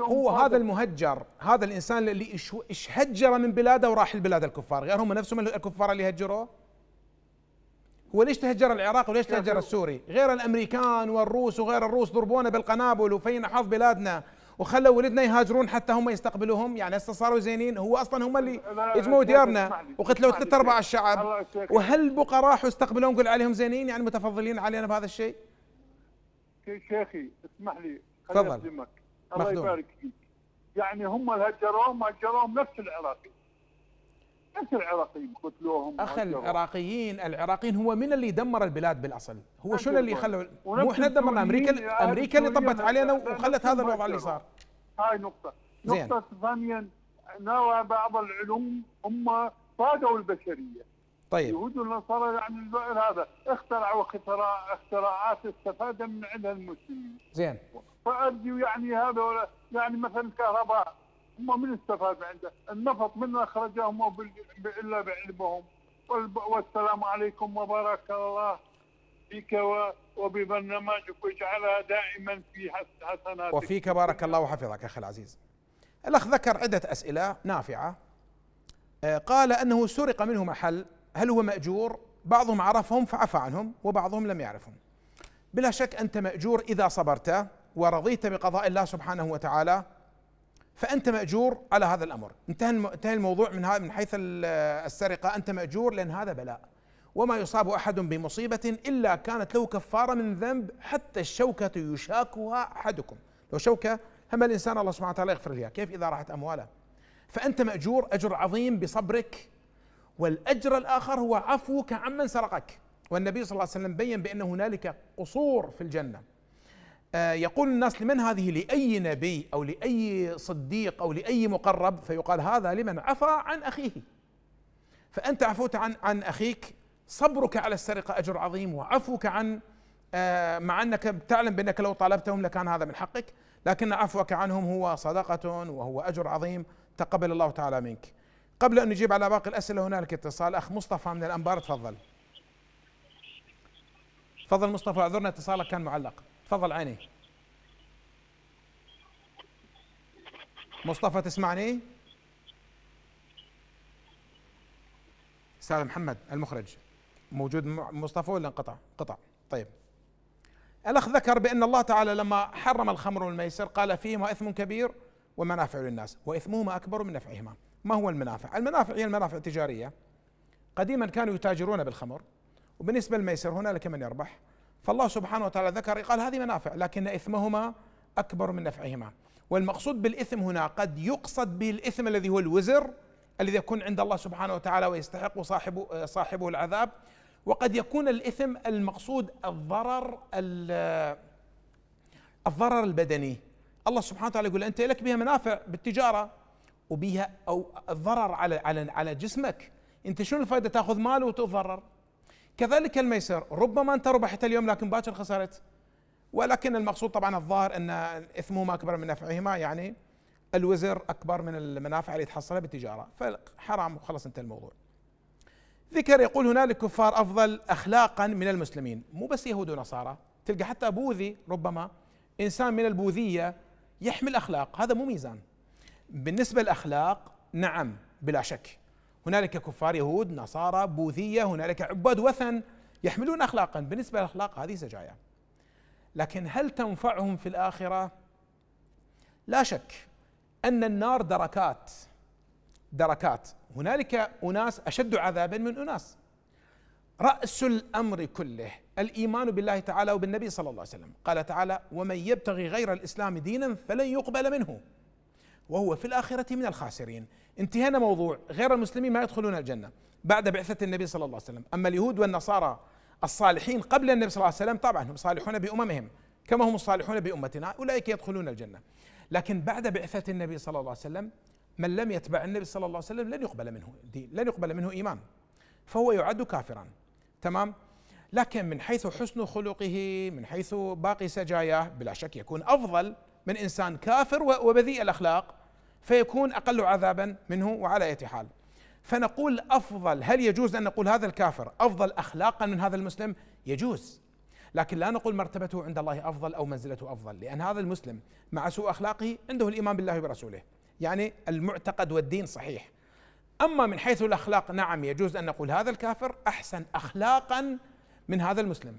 هو فضل. هذا المهجر هذا الانسان اللي ايش هجر من بلاده وراح لبلاد الكفار غير هم نفسهم الكفار اللي هجروه هو ليش تهجر العراق وليش تهجر السوري غير الامريكان والروس وغير الروس ضربونا بالقنابل وفينا حظ بلادنا وخلوا ولدنا يهاجرون حتى هم يستقبلوهم يعني هسه صاروا زينين هو اصلا هم اللي يجمعوا ديارنا وقتلوا ثلاث ارباع الشعب وهل بقى راحوا استقبلوهم نقول عليهم زينين يعني متفضلين علينا بهذا الشيء؟ شيخي اسمح لي خليني اخدمك الله يبارك فيك يعني هم اللي هجروهم هجروهم نفس العراقي نفس العراقيين قتلوهم اخ العراقيين العراقيين هو من اللي دمر البلاد بالاصل هو شنو اللي خلوا مو احنا دمرنا امريكا امريكا اللي طبت علينا وخلت هذا الوضع اللي صار هاي نقطه نقطه ثانيا نرى بعض العلوم هم فادوا البشريه طيب يهود النصارى يعني هذا اخترعوا اختراع اختراعات استفاد من عندها المسلمين زين فارجو يعني هذا يعني مثلا الكهرباء هم من استفاد عنده النفط من اخرجهم الا بعلمهم والسلام عليكم وبارك الله بك وببرنامجك واجعلها دائما في حسناتك وفيك بارك الله وحفظك اخي العزيز الاخ ذكر عده اسئله نافعه آه، قال انه سرق منه محل هل هو مأجور؟ بعضهم عرفهم فعفى عنهم وبعضهم لم يعرفهم بلا شك أنت مأجور إذا صبرت ورضيت بقضاء الله سبحانه وتعالى فأنت مأجور على هذا الأمر انتهى انتهى الموضوع من من حيث السرقة أنت مأجور لأن هذا بلاء وما يصاب أحد بمصيبة إلا كانت له كفارة من ذنب حتى الشوكة يشاكها أحدكم لو شوكة هم الإنسان الله سبحانه وتعالى يغفر لها كيف إذا راحت أمواله فأنت مأجور أجر عظيم بصبرك والأجر الآخر هو عفوك عمن سرقك والنبي صلى الله عليه وسلم بين بأن هنالك قصور في الجنة آه، يقول الناس لمن هذه لأي نبي أو لأي صديق أو لأي مقرب فيقال هذا لمن عفى عن أخيه فأنت عفوت عن عن أخيك صبرك على السرقة أجر عظيم وعفوك عن آه، مع أنك تعلم بأنك لو طالبتهم لكان هذا من حقك لكن عفوك عنهم هو صدقة وهو أجر عظيم تقبل الله تعالى منك قبل أن نجيب على باقي الأسئلة هنالك اتصال أخ مصطفى من الأنبار تفضل تفضل مصطفى اعذرنا اتصالك كان معلق تفضل عيني مصطفى تسمعني استاذ محمد المخرج موجود مصطفى ولا انقطع قطع طيب الاخ ذكر بان الله تعالى لما حرم الخمر والميسر قال فيهما اثم كبير ومنافع للناس واثمهما اكبر من نفعهما ما هو المنافع؟ المنافع هي المنافع التجارية قديما كانوا يتاجرون بالخمر وبالنسبة للميسر هنالك من يربح فالله سبحانه وتعالى ذكر قال هذه منافع لكن إثمهما أكبر من نفعهما والمقصود بالإثم هنا قد يقصد به الإثم الذي هو الوزر الذي يكون عند الله سبحانه وتعالى ويستحق صاحبه, صاحبه العذاب وقد يكون الإثم المقصود الضرر الضرر البدني الله سبحانه وتعالى يقول أنت لك بها منافع بالتجارة وبيها او ضرر على على على جسمك انت شنو الفائده تاخذ مال وتتضرر كذلك الميسر ربما انت ربحت اليوم لكن باكر خسرت ولكن المقصود طبعا الظاهر ان اثمهما اكبر من نفعهما يعني الوزر اكبر من المنافع اللي تحصلها بالتجاره فحرام وخلص انت الموضوع ذكر يقول هنالك كفار افضل اخلاقا من المسلمين مو بس يهود ونصارى تلقى حتى بوذي ربما انسان من البوذيه يحمل اخلاق هذا مو ميزان بالنسبة للأخلاق نعم بلا شك هنالك كفار يهود نصارى بوذية هنالك عباد وثن يحملون أخلاقا بالنسبة للأخلاق هذه سجايا لكن هل تنفعهم في الآخرة لا شك أن النار دركات دركات هنالك أناس أشد عذابا من أناس رأس الأمر كله الإيمان بالله تعالى وبالنبي صلى الله عليه وسلم قال تعالى ومن يبتغي غير الإسلام دينا فلن يقبل منه وهو في الآخرة من الخاسرين انتهينا موضوع غير المسلمين ما يدخلون الجنة بعد بعثة النبي صلى الله عليه وسلم أما اليهود والنصارى الصالحين قبل النبي صلى الله عليه وسلم طبعا هم صالحون بأممهم كما هم الصالحون بأمتنا أولئك يدخلون الجنة لكن بعد بعثة النبي صلى الله عليه وسلم من لم يتبع النبي صلى الله عليه وسلم لن يقبل منه دين لن يقبل منه إيمان فهو يعد كافرا تمام لكن من حيث حسن خلقه من حيث باقي سجاياه بلا شك يكون أفضل من انسان كافر وبذيء الاخلاق فيكون اقل عذابا منه وعلى اية حال فنقول افضل هل يجوز ان نقول هذا الكافر افضل اخلاقا من هذا المسلم يجوز لكن لا نقول مرتبته عند الله افضل او منزلته افضل لان هذا المسلم مع سوء اخلاقه عنده الايمان بالله ورسوله يعني المعتقد والدين صحيح اما من حيث الاخلاق نعم يجوز ان نقول هذا الكافر احسن اخلاقا من هذا المسلم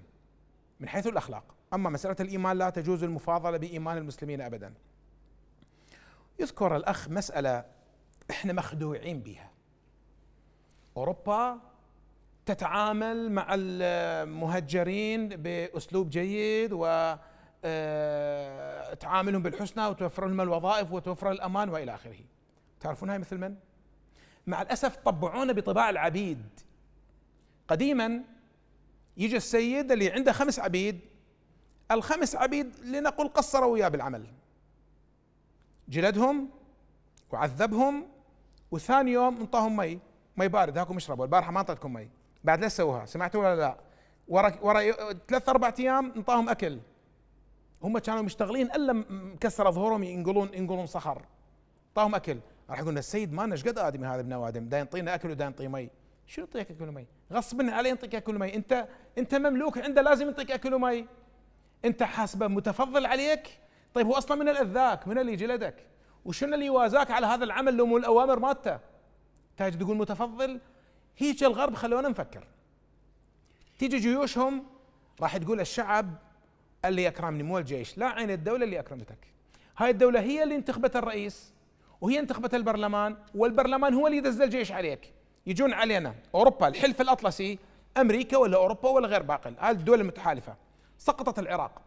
من حيث الأخلاق أما مسألة الإيمان لا تجوز المفاضلة بإيمان المسلمين أبدا يذكر الأخ مسألة إحنا مخدوعين بها أوروبا تتعامل مع المهجرين بأسلوب جيد و آه، تعاملهم بالحسنى وتوفر لهم الوظائف وتوفر الامان والى اخره. تعرفون هاي مثل من؟ مع الاسف طبعونا بطباع العبيد. قديما يجي السيد اللي عنده خمس عبيد الخمس عبيد لنقل قصروا وياه بالعمل جلدهم وعذبهم وثاني يوم انطاهم مي مي بارد هاكم اشربوا البارحه ما اعطيتكم مي بعد ليش سووها سمعتوا ولا لا ورا ورا ثلاث اربع ايام انطاهم اكل هم كانوا مشتغلين الا مكسر ظهورهم ينقلون ينقلون صخر انطاهم اكل راح يقولون السيد مالنا ايش قد ادمي هذا ابن ادم دا ينطينا اكل ودا ينطي مي شو يعطيك اكل ومي؟ غصبا عليه يعطيك اكل ومي، انت انت مملوك عنده لازم يعطيك اكل ومي. انت حاسبه متفضل عليك؟ طيب هو اصلا من الاذاك، من اللي جلدك؟ وشنو اللي يوازاك على هذا العمل لو مو الاوامر مالته؟ تاج تقول متفضل؟ هيك الغرب خلونا نفكر. تيجي جيوشهم راح تقول الشعب اللي اكرمني مو الجيش، لا عين الدوله اللي اكرمتك. هاي الدوله هي اللي انتخبت الرئيس وهي انتخبت البرلمان والبرلمان هو اللي دز الجيش عليك. يجون علينا اوروبا الحلف الاطلسي امريكا ولا اوروبا ولا غير باقل هذه الدول المتحالفه سقطت العراق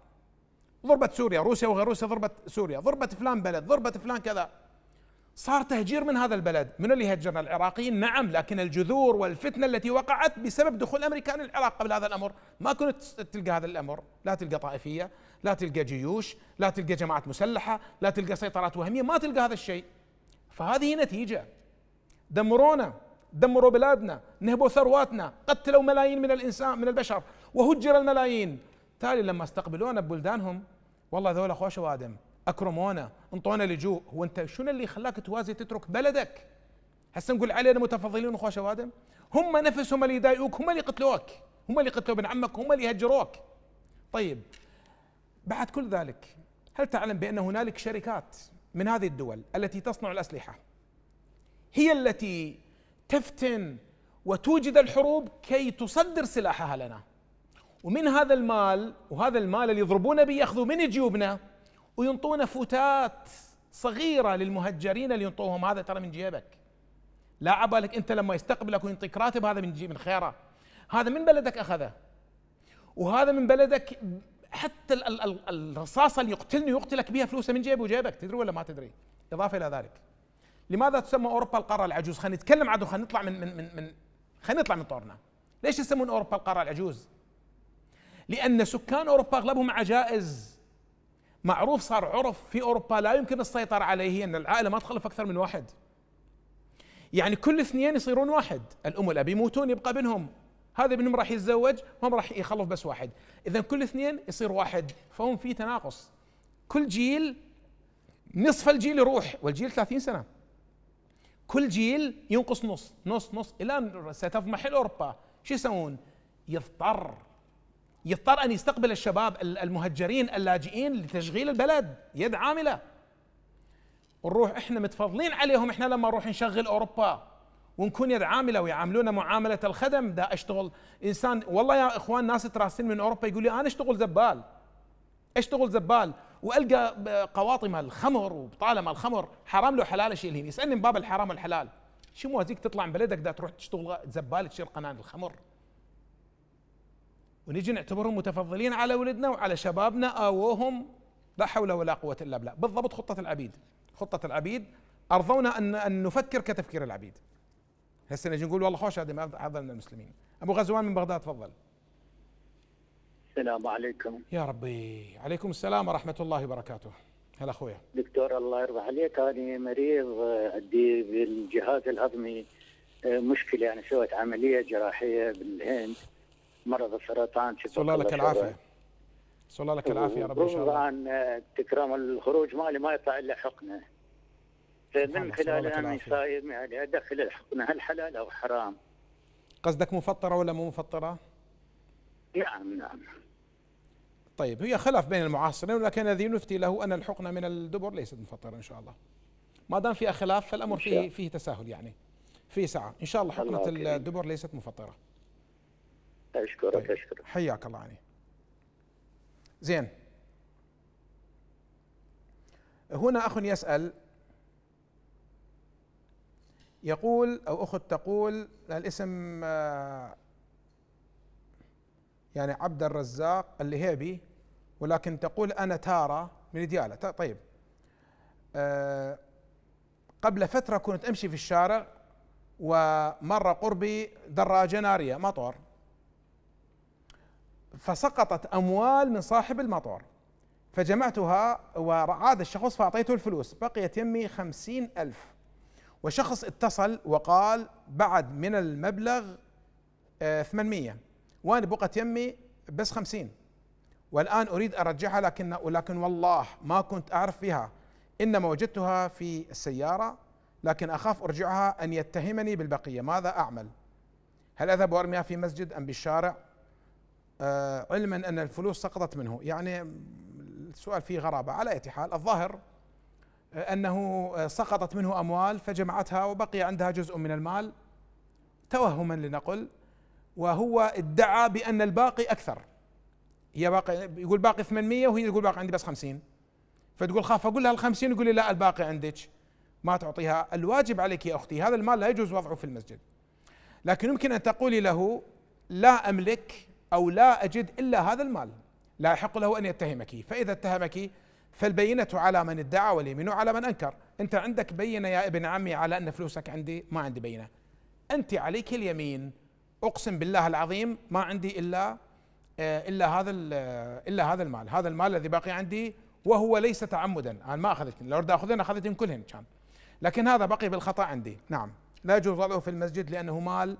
ضربت سوريا روسيا وغير روسيا ضربت سوريا ضربت فلان بلد ضربت فلان كذا صار تهجير من هذا البلد من اللي هجرنا العراقيين نعم لكن الجذور والفتنة التي وقعت بسبب دخول أمريكان العراق قبل هذا الأمر ما كنت تلقى هذا الأمر لا تلقى طائفية لا تلقى جيوش لا تلقى جماعات مسلحة لا تلقى سيطرات وهمية ما تلقى هذا الشيء فهذه نتيجة دمرونا دمروا بلادنا نهبوا ثرواتنا قتلوا ملايين من الإنسان من البشر وهجر الملايين تالي لما استقبلونا ببلدانهم والله ذولا خوش وادم اكرمونا انطونا لجوء هو انت شنو اللي خلاك توازي تترك بلدك هسه نقول علينا متفضلين وخوش وادم هم نفسهم اللي يضايقوك هم اللي قتلوك هم اللي قتلوا ابن عمك هم اللي هجروك طيب بعد كل ذلك هل تعلم بان هنالك شركات من هذه الدول التي تصنع الاسلحه هي التي تفتن وتوجد الحروب كي تصدر سلاحها لنا ومن هذا المال وهذا المال اللي يضربون به ياخذوا من جيوبنا وينطونا فتات صغيرة للمهجرين اللي ينطوهم هذا ترى من جيبك لا عبالك انت لما يستقبلك وينطيك راتب هذا من جيب من خيره هذا من بلدك اخذه وهذا من بلدك حتى الرصاصه اللي يقتلني ويقتلك بها فلوسه من جيبه وجيبك تدري ولا ما تدري اضافه الى ذلك لماذا تسمى اوروبا القاره العجوز؟ خلينا نتكلم عاد خلينا نطلع من من من, من خلينا نطلع من طورنا. ليش يسمون اوروبا القاره العجوز؟ لان سكان اوروبا اغلبهم عجائز معروف صار عرف في اوروبا لا يمكن السيطره عليه ان العائله ما تخلف اكثر من واحد. يعني كل اثنين يصيرون واحد، الام والاب يموتون يبقى بينهم هذا ابنهم راح يتزوج هم راح يخلف بس واحد، اذا كل اثنين يصير واحد فهم في تناقص. كل جيل نصف الجيل يروح والجيل 30 سنه. كل جيل ينقص نص نص نص الى ان ستضمحل اوروبا شو يسوون؟ يضطر يضطر ان يستقبل الشباب المهجرين اللاجئين لتشغيل البلد يد عامله نروح احنا متفضلين عليهم احنا لما نروح نشغل اوروبا ونكون يد عامله ويعاملونا معامله الخدم دا اشتغل انسان والله يا اخوان ناس تراسين من اوروبا يقول لي انا اشتغل زبال اشتغل زبال والقى قواطم الخمر وطالما الخمر حرام له حلال هنا يسالني من باب الحرام والحلال شو موازيك تطلع من بلدك ده تروح تشتغل زباله تشيل قنان الخمر ونجي نعتبرهم متفضلين على ولدنا وعلى شبابنا اوهم لا حول ولا قوه الا بالله بالضبط خطه العبيد خطه العبيد ارضونا ان ان نفكر كتفكير العبيد هسه نجي نقول والله خوش هذا هذا من المسلمين ابو غزوان من بغداد تفضل السلام عليكم يا ربي عليكم السلام ورحمة الله وبركاته هلا أخويا دكتور الله يرضى عليك أنا مريض عندي بالجهاز الهضمي آه، مشكلة يعني سويت عملية جراحية بالهند مرض السرطان الله لك العافية نسال الله لك العافيه يا رب ان شاء الله طبعا آه، تكرام الخروج مالي ما يطلع الا حقنه فمن خلال انا صايم يعني ادخل الحقنه هل حلال او حرام؟ قصدك مفطره ولا مو مفطره؟ نعم نعم طيب هي خلاف بين المعاصرين ولكن الذي نفتي له أن الحقنة من الدبر ليست مفطرة إن شاء الله ما دام فيها خلاف فالأمر فيه, فيه تساهل يعني فيه سعة إن شاء الله حقنة الله الدبر ليست مفطرة أشكرك طيب. أشكرك حياك الله يعني زين هنا أخ يسأل يقول أو أخت تقول الاسم آه، يعني عبد الرزاق الهيبي ولكن تقول انا تاره من دياله طيب أه قبل فتره كنت امشي في الشارع ومر قربي دراجه ناريه مطر فسقطت اموال من صاحب المطر فجمعتها وعاد الشخص فأعطيته الفلوس بقيت يمي خمسين ألف وشخص اتصل وقال بعد من المبلغ آه، ثمانمية وانا بقت يمي بس خمسين والان اريد ارجعها لكن ولكن والله ما كنت اعرف بها انما وجدتها في السياره لكن اخاف ارجعها ان يتهمني بالبقيه ماذا اعمل؟ هل اذهب وارميها في مسجد ام بالشارع؟ آه علما ان الفلوس سقطت منه يعني السؤال فيه غرابه على اي حال الظاهر آه، انه آه، سقطت منه اموال فجمعتها وبقي عندها جزء من المال توهما لنقل وهو ادعى بأن الباقي أكثر هي باقي يقول باقي 800 وهي تقول باقي عندي بس 50 فتقول خاف أقول لها ال 50 يقول لي لا الباقي عندك ما تعطيها الواجب عليك يا أختي هذا المال لا يجوز وضعه في المسجد لكن يمكن أن تقولي له لا أملك أو لا أجد إلا هذا المال لا يحق له أن يتهمك فإذا اتهمك فالبينة على من ادعى واليمين على من أنكر أنت عندك بينة يا ابن عمي على أن فلوسك عندي ما عندي بينة أنت عليك اليمين اقسم بالله العظيم ما عندي الا آه، الا هذا آه، الا هذا المال هذا المال الذي باقي عندي وهو ليس تعمدا انا ما اخذت لو اريد اخذهن اخذتهم كلهن كان لكن هذا بقي بالخطا عندي نعم لا يجوز وضعه في المسجد لانه مال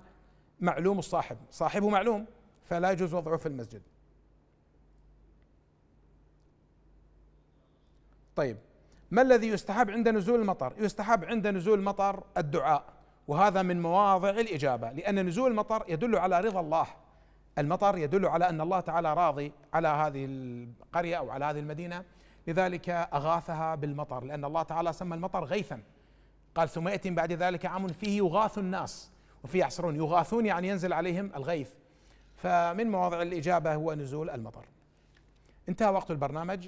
معلوم الصاحب صاحبه معلوم فلا يجوز وضعه في المسجد طيب ما الذي يستحب عند نزول المطر يستحب عند نزول المطر الدعاء وهذا من مواضع الإجابة لأن نزول المطر يدل على رضا الله المطر يدل على أن الله تعالى راضي على هذه القرية أو على هذه المدينة لذلك أغاثها بالمطر لأن الله تعالى سمى المطر غيثا قال ثم يأتي بعد ذلك عام فيه يغاث الناس وفيه يحصرون يغاثون يعني ينزل عليهم الغيث فمن مواضع الإجابة هو نزول المطر انتهى وقت البرنامج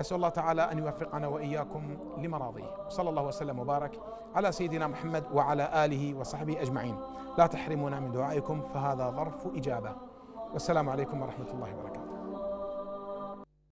أسأل الله تعالى أن يوفقنا وإياكم لمراضيه صلى الله وسلم وبارك على سيدنا محمد وعلى آله وصحبه أجمعين لا تحرمونا من دعائكم فهذا ظرف إجابة والسلام عليكم ورحمة الله وبركاته